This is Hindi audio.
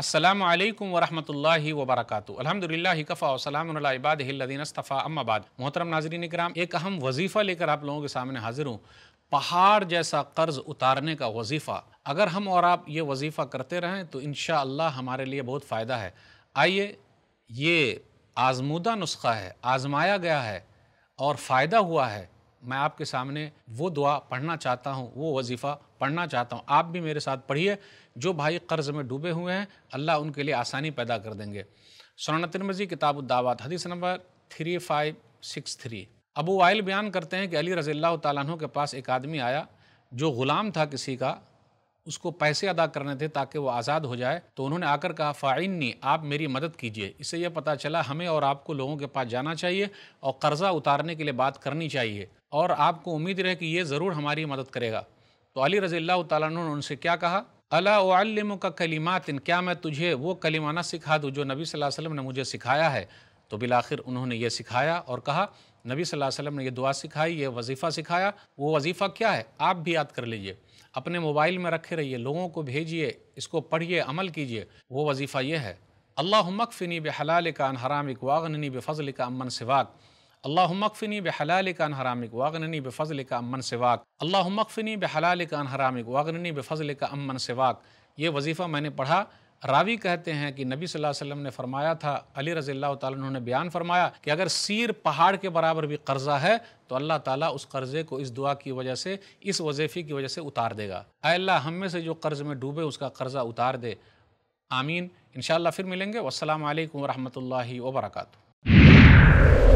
अल्लाम वरहमल वबरक अलहमदिल्ला कफ़ा वसलामबादीनस्तफ़ा अम्माबाद मोहतरम नाजरीन कराम एक अहम वजीफ़ा लेकर आप लोगों के सामने हाजिर हूँ पहाड़ जैसा कर्ज़ उतारने का वजीफ़ा अगर हम और आप ये वजीफ़ा करते रहें तो इन हमारे लिए बहुत फ़ायदा है आइए ये आजमूदा नुस्खा है आजमाया गया है और फ़ायदा हुआ है मैं आपके सामने वो दुआ पढ़ना चाहता हूँ वो वजीफ़ा पढ़ना चाहता हूँ आप भी मेरे साथ पढ़िए जो भाई कर्ज़ में डूबे हुए हैं अल्लाह उनके लिए आसानी पैदा कर देंगे किताब दावत हदीस number three five six three Abu Wail बयान करते हैं कि अली रज़ील्ला तु के पास एक आदमी आया जो ग़ुलाम था किसी का उसको पैसे अदा करने थे ताकि वो आज़ाद हो जाए तो उन्होंने आकर कहा फ़ाइननी आप मेरी मदद कीजिए इससे यह पता चला हमें और आपको लोगों के पास जाना चाहिए और कर्ज़ा उतारने के लिए बात करनी चाहिए और आपको उम्मीद रहे कि ये ज़रूर हमारी मदद करेगा तो अली रज़ी तु ने उनसे क्या कहा अलाम का कलीमात क्या मैं तुझे वो कलीमाना सिखा दूँ जो नबी वसल्लम ने मुझे सिखाया है तो बिलाखिर उन्होंने ये सिखाया और कहा नबी सल्लल्लाहु वसल्लम ने यह दुआ सिखाई ये वजीफ़ा सिखाया वो वजीफ़ा क्या है आप भी याद कर लीजिए अपने मोबाइल में रखे रहिए लोगों को भेजिए इसको पढ़िए अमल कीजिए वो वजीफ़ा ये है अल्लाह मकफ़िनी बहलाल का अनहराम इकवागनी फजल का अमन सिवाक अल्लामकफ़नी बहलाल कान हरामिक वागननी बफ़ज़ल का अमन सिवाक अल्लामकफ़नी बहलाल कान हरामिक वागननी बफ़ज़ल का अमन सिवाक ये वजीफ़ा मैंने पढ़ा रावी कहते हैं कि नबी सल्लल्लाहु अलैहि वसल्लम ने फरमाया था अली रज़ी अल्लाह ने बयान फरमाया कि अगर सीर पहाड़ के बराबर भी कर्ज़ा है तो अल्लाह ताला उस कर्ज़े को इस दुआ की वजह से इस वजीफ़े की वजह से उतार देगा अल्लाह हम में से जो कर्ज़ में डूबे उसका कर्ज़ा उतार दे आमीन इन फिर मिलेंगे वालकम वरहमल वर्का